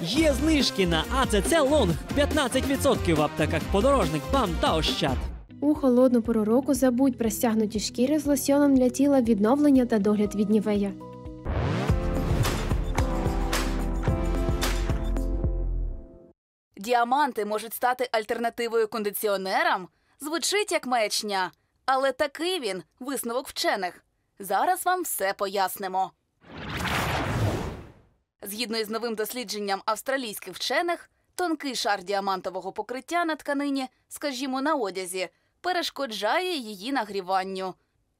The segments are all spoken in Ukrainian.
Є знижки на АЦЦ Лонг 15% в аптеках подорожник бам та ощад. У холодну пору року забудь про стягнуті шкіри з лосьоном для тіла відновлення та догляд від нівея. Діаманти можуть стати альтернативою кондиціонерам. Звучить як маячня, але такий він висновок вчених. Зараз вам все пояснимо. Згідно із новим дослідженням австралійських вчених, тонкий шар діамантового покриття на тканині, скажімо, на одязі, перешкоджає її нагріванню.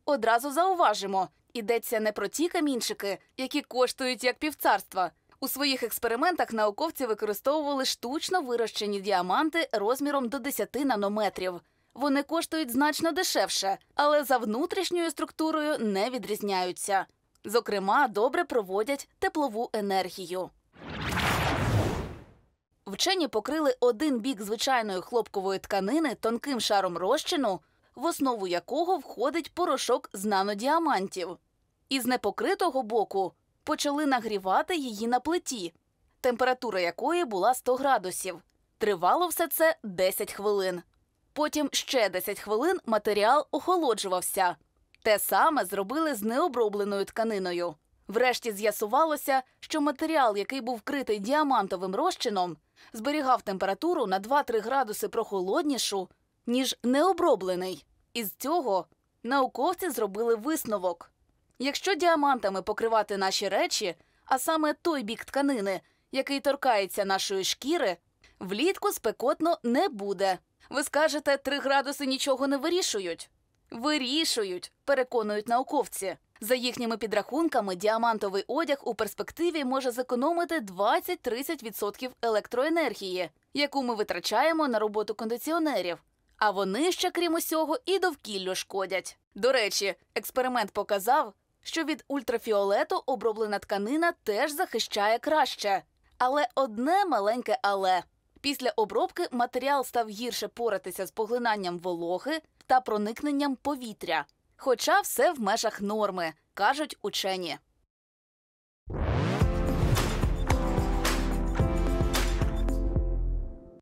Одразу зауважимо, йдеться не про ті камінчики, які коштують як півцарства. У своїх експериментах науковці використовували штучно вирощені діаманти розміром до 10 нанометрів. Вони коштують значно дешевше, але за внутрішньою структурою не відрізняються. Зокрема, добре проводять теплову енергію. Вчені покрили один бік звичайної хлопкової тканини тонким шаром розчину, в основу якого входить порошок з нанодіамантів. І з непокритого боку почали нагрівати її на плиті, температура якої була 100 градусів. Тривало все це 10 хвилин. Потім ще 10 хвилин матеріал охолоджувався, те саме зробили з необробленою тканиною. Врешті з'ясувалося, що матеріал, який був вкритий діамантовим розчином, зберігав температуру на 2-3 градуси прохолоднішу, ніж необроблений. Із цього науковці зробили висновок. Якщо діамантами покривати наші речі, а саме той бік тканини, який торкається нашої шкіри, влітку спекотно не буде. Ви скажете, 3 градуси нічого не вирішують. Вирішують, переконують науковці. За їхніми підрахунками, діамантовий одяг у перспективі може зекономити 20-30% електроенергії, яку ми витрачаємо на роботу кондиціонерів. А вони ще, крім усього, і довкіллю шкодять. До речі, експеримент показав, що від ультрафіолету оброблена тканина теж захищає краще. Але одне маленьке але. Після обробки матеріал став гірше поратися з поглинанням вологи та проникненням повітря. Хоча все в межах норми, кажуть учені.